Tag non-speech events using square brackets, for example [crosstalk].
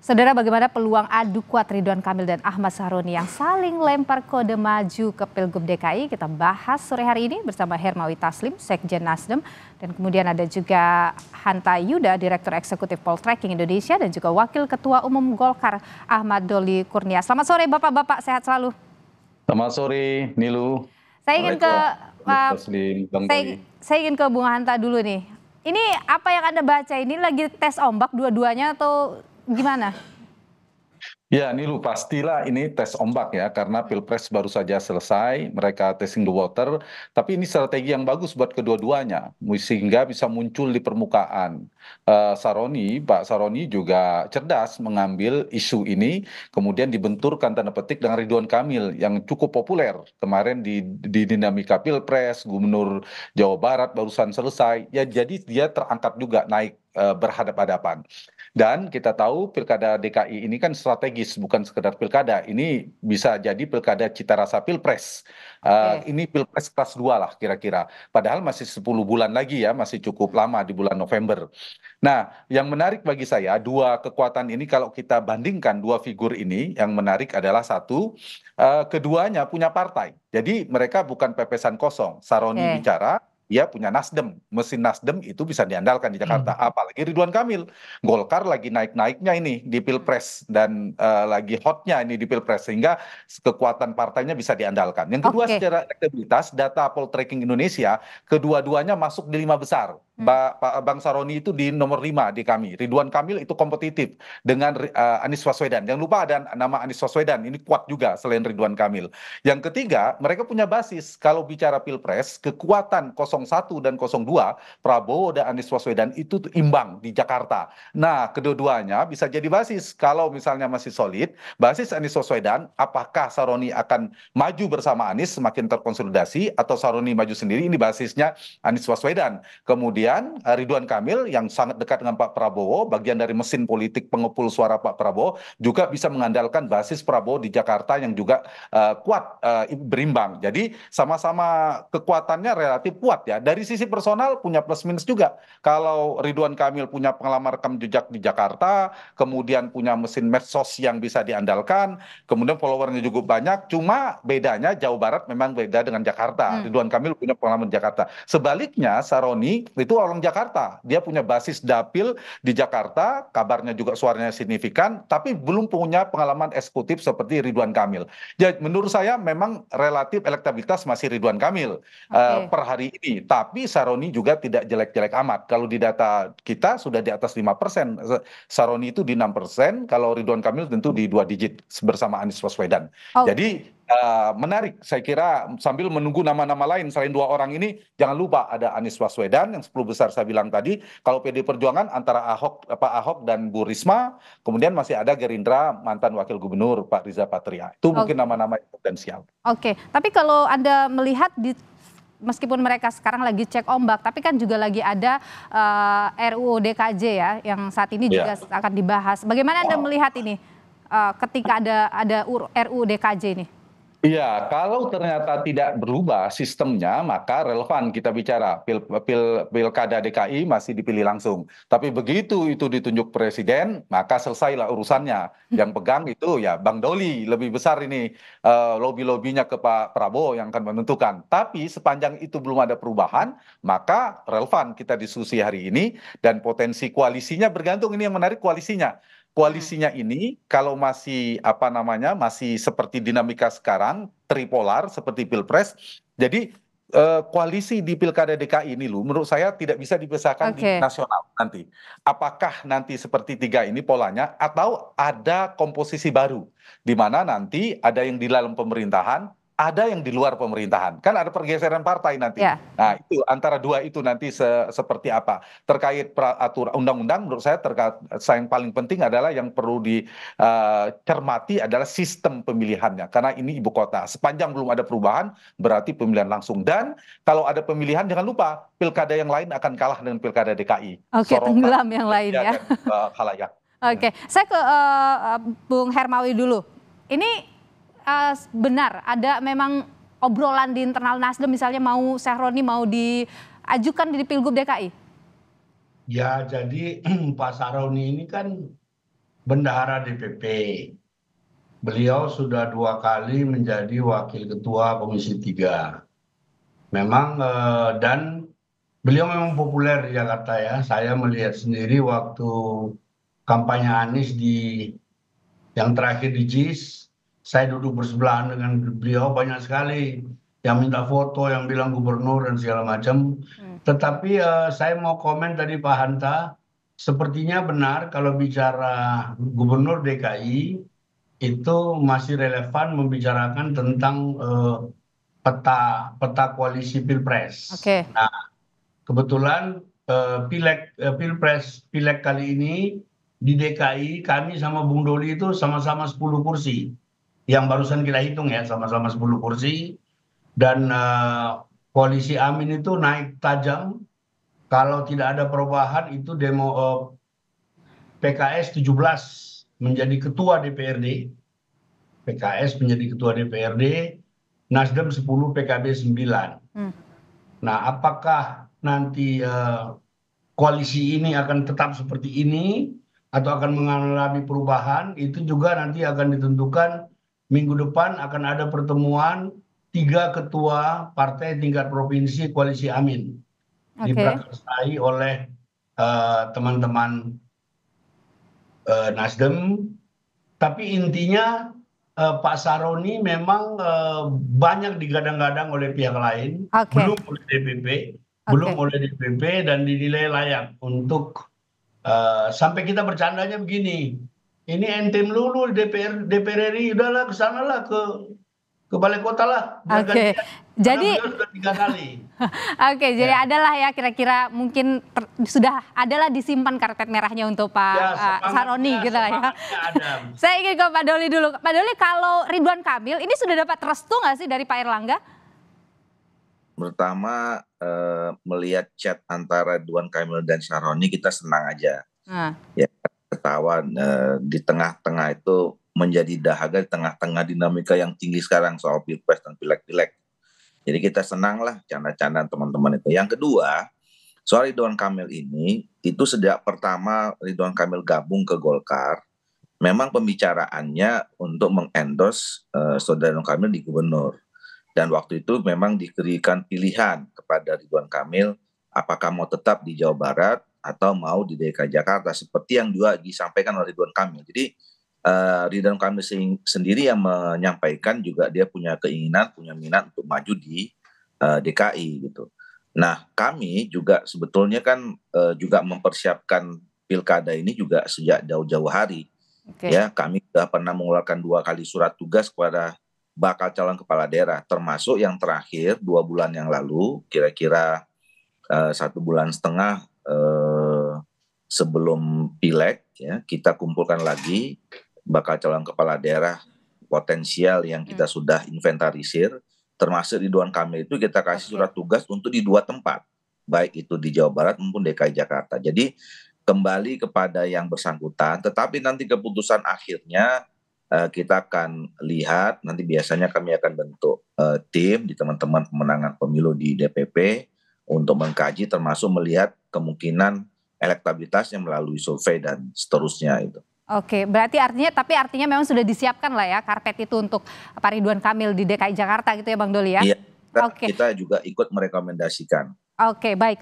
Saudara bagaimana peluang adu kuat Ridwan Kamil dan Ahmad Sahroni yang saling lempar kode maju ke Pilgub DKI? Kita bahas sore hari ini bersama Hermawi Taslim, Sekjen Nasdem, dan kemudian ada juga Hanta Yuda, Direktur Eksekutif Poltreking Indonesia, dan juga Wakil Ketua Umum Golkar Ahmad Doli Kurnia. Selamat sore Bapak-Bapak, sehat selalu. Selamat sore Nilu. Saya ingin ke Uh, saya, saya ingin ke Bung Hanta dulu nih. Ini apa yang Anda baca ini lagi tes ombak dua-duanya atau gimana? Ya, ini lu pastilah ini tes ombak ya, karena Pilpres baru saja selesai, mereka testing the water, tapi ini strategi yang bagus buat kedua-duanya, sehingga bisa muncul di permukaan. Uh, Saroni, Pak Saroni juga cerdas mengambil isu ini, kemudian dibenturkan tanda petik dengan Ridwan Kamil yang cukup populer kemarin di, di dinamika Pilpres, Gubernur Jawa Barat barusan selesai, ya jadi dia terangkat juga naik Eh, berhadapan dan kita tahu pilkada DKI ini kan strategis bukan sekedar pilkada ini bisa jadi pilkada cita rasa pilpres uh, ini pilpres kelas 2 lah kira-kira padahal masih 10 bulan lagi ya masih cukup lama di bulan November nah yang menarik bagi saya dua kekuatan ini kalau kita bandingkan dua figur ini yang menarik adalah satu uh, keduanya punya partai jadi mereka bukan pepesan kosong Saroni okay. bicara ya punya Nasdem. Mesin Nasdem itu bisa diandalkan di Jakarta. Hmm. Apalagi Ridwan Kamil. Golkar lagi naik-naiknya ini di Pilpres dan uh, lagi hotnya ini di Pilpres sehingga kekuatan partainya bisa diandalkan. Yang kedua okay. secara elektabilitas data poll tracking Indonesia kedua-duanya masuk di lima besar. Pak Bang Saroni itu di nomor 5 di kami. Ridwan Kamil itu kompetitif dengan uh, Anies Waswedan. Jangan lupa ada nama Anies Waswedan, ini kuat juga selain Ridwan Kamil. Yang ketiga, mereka punya basis kalau bicara Pilpres, kekuatan 01 dan 02 Prabowo dan Anies Waswedan itu imbang di Jakarta. Nah, kedua-duanya bisa jadi basis kalau misalnya masih solid, basis Anies Waswedan apakah Saroni akan maju bersama Anies semakin terkonsolidasi atau Saroni maju sendiri ini basisnya Anies Waswedan. Kemudian Kemudian eh, Ridwan Kamil yang sangat dekat dengan Pak Prabowo, bagian dari mesin politik pengepul suara Pak Prabowo, juga bisa mengandalkan basis Prabowo di Jakarta yang juga uh, kuat, uh, berimbang. Jadi sama-sama kekuatannya relatif kuat ya. Dari sisi personal punya plus minus juga. Kalau Ridwan Kamil punya pengalaman rekam jejak di Jakarta, kemudian punya mesin medsos yang bisa diandalkan, kemudian followernya juga banyak, cuma bedanya Jawa Barat memang beda dengan Jakarta. Hmm. Ridwan Kamil punya pengalaman Jakarta. Sebaliknya Saroni itu orang Jakarta. Dia punya basis dapil di Jakarta, kabarnya juga suaranya signifikan, tapi belum punya pengalaman eksekutif seperti Ridwan Kamil. Jadi menurut saya memang relatif elektabilitas masih Ridwan Kamil eh, okay. uh, per hari ini. Tapi Saroni juga tidak jelek-jelek amat. Kalau di data kita sudah di atas 5%. Saroni itu di 6%, kalau Ridwan Kamil tentu di dua digit bersama Anies Baswedan. Oh. Jadi uh, menarik. Saya kira sambil menunggu nama-nama lain selain dua orang ini, jangan lupa ada Anies Baswedan yang 10 besar saya bilang tadi. Kalau PD Perjuangan antara Ahok, Pak Ahok dan Bu Risma, kemudian masih ada Gerindra mantan Wakil Gubernur Pak Riza Patria. Itu okay. mungkin nama-nama yang potensial. Oke, okay. tapi kalau anda melihat di meskipun mereka sekarang lagi cek ombak, tapi kan juga lagi ada uh, eh, RUU DKJ ya, yang saat ini yeah. juga iya. akan dibahas. Bagaimana anda melihat ini uh, ketika ada ada RUU DKJ ini? Iya, kalau ternyata tidak berubah sistemnya, maka relevan kita bicara pil, pil, pilkada DKI masih dipilih langsung. Tapi begitu itu ditunjuk presiden, maka selesailah urusannya. Hmm. Yang pegang itu ya Bang Doli lebih besar ini uh, eh, lobby lobinya ke Pak Prabowo yang akan menentukan. Tapi sepanjang itu belum ada perubahan, maka relevan kita diskusi hari ini dan potensi koalisinya bergantung ini yang menarik koalisinya koalisinya ini kalau masih apa namanya masih seperti dinamika sekarang tripolar seperti pilpres jadi eh, koalisi di pilkada DKI ini lu menurut saya tidak bisa dipisahkan okay. di nasional nanti apakah nanti seperti tiga ini polanya atau ada komposisi baru di mana nanti ada yang di dalam pemerintahan ada yang di luar pemerintahan. Kan ada pergeseran partai nanti. Ya. Nah, itu antara dua itu nanti se seperti apa. Terkait peraturan undang-undang menurut saya terkait saya yang paling penting adalah yang perlu dicermati eh, uh, adalah sistem pemilihannya karena ini ibu kota. Sepanjang belum ada perubahan berarti pemilihan langsung dan kalau ada pemilihan jangan lupa pilkada yang lain akan kalah dengan pilkada DKI. Oke, okay, tenggelam yang lain ya. uh, Oke, okay. saya ke uh, Bung Hermawi dulu. Ini uh, benar ada memang obrolan di internal Nasdem misalnya mau Sehroni mau diajukan di Pilgub DKI? Ya, jadi [clears throat] Pak Sehroni ini kan bendahara DPP. Beliau sudah dua kali menjadi wakil ketua Komisi 3. Memang uh, dan beliau memang populer di Jakarta ya. Saya melihat sendiri waktu kampanye Anies di yang terakhir di JIS saya duduk bersebelahan dengan beliau banyak sekali yang minta foto yang bilang gubernur dan segala macam hmm. tetapi eh, saya mau komen tadi Pak Hanta sepertinya benar kalau bicara gubernur DKI itu masih relevan membicarakan tentang uh, peta peta koalisi pilpres. Okay. Nah, kebetulan uh, pilek uh, pilpres pilek kali ini di DKI kami sama Bung Doli itu sama-sama 10 kursi yang barusan kita hitung ya sama sama sepuluh kursi dan eh, koalisi amin itu naik tajam kalau tidak ada perubahan itu demo eh, PKS 17 menjadi ketua DPRD PKS menjadi ketua DPRD Nasdem 10 PKB 9 hmm. nah apakah nanti uh, koalisi ini akan tetap seperti ini atau akan mengalami perubahan itu juga nanti akan ditentukan minggu depan akan ada pertemuan tiga ketua partai tingkat provinsi koalisi Amin okay. diprakarsai oleh eh, teman-teman uh, uh, Nasdem. Tapi intinya uh, Pak Saroni memang uh, banyak digadang-gadang oleh pihak lain, okay. belum oleh DPP, okay. belum oleh DPP dan dinilai layak untuk uh, sampai kita bercandanya begini ini ente lulu DPR DPR RI udahlah ke sana lah ke ke balai kota lah. Oke. Okay. Jadi kali. [laughs] Oke, okay, ya. jadi adalah ya kira-kira mungkin ter, sudah adalah disimpan karpet merahnya untuk Pak ya, uh, Saroni ya, gitu lah ya. [laughs] Saya ingin ke Pak Doli dulu. Pak Doli kalau Ridwan Kamil ini sudah dapat restu nggak sih dari Pak Erlangga? Pertama eh, melihat chat antara Ridwan Kamil dan Saroni kita senang aja. Nah. Ya wartawan uh, eh, di tengah-tengah itu menjadi dahaga di tengah-tengah dinamika yang tinggi sekarang soal pilpres dan pilek-pilek. Jadi kita senanglah canda canda teman-teman itu. Yang kedua, soal Ridwan Kamil ini, itu sejak pertama Ridwan Kamil gabung ke Golkar, memang pembicaraannya untuk mengendorse uh, saudara Ridwan Kamil di gubernur. Dan waktu itu memang diberikan pilihan kepada Ridwan Kamil apakah mau tetap di Jawa Barat atau mau di DKI Jakarta seperti yang juga disampaikan oleh Ridwan Kamil. Jadi uh, Ridwan Kamil sendiri yang menyampaikan juga dia punya keinginan, punya minat untuk maju di uh, eh, DKI gitu. Nah, kami juga sebetulnya kan uh, juga mempersiapkan pilkada ini juga sejak jauh-jauh hari. Okay. Ya, kami sudah pernah mengeluarkan dua kali surat tugas kepada bakal calon kepala daerah, termasuk yang terakhir dua bulan yang lalu, kira-kira uh, satu bulan setengah sebelum pileg ya kita kumpulkan lagi bakal calon kepala daerah potensial yang kita hmm. sudah inventarisir termasuk di Ridwan Kamil itu kita kasih okay. surat tugas untuk di dua tempat baik itu di Jawa Barat maupun DKI Jakarta. Jadi kembali kepada yang bersangkutan tetapi nanti keputusan akhirnya uh, kita akan lihat nanti biasanya kami akan bentuk uh, tim di teman-teman pemenangan pemilu di DPP untuk mengkaji termasuk melihat kemungkinan elektabilitasnya melalui survei dan seterusnya itu. Oke, berarti artinya tapi artinya memang sudah disiapkan lah ya karpet itu untuk Pak Ridwan Kamil di DKI Jakarta gitu ya Bang Doli ya. Iya. Kita, Oke. kita juga ikut merekomendasikan. Oke, baik.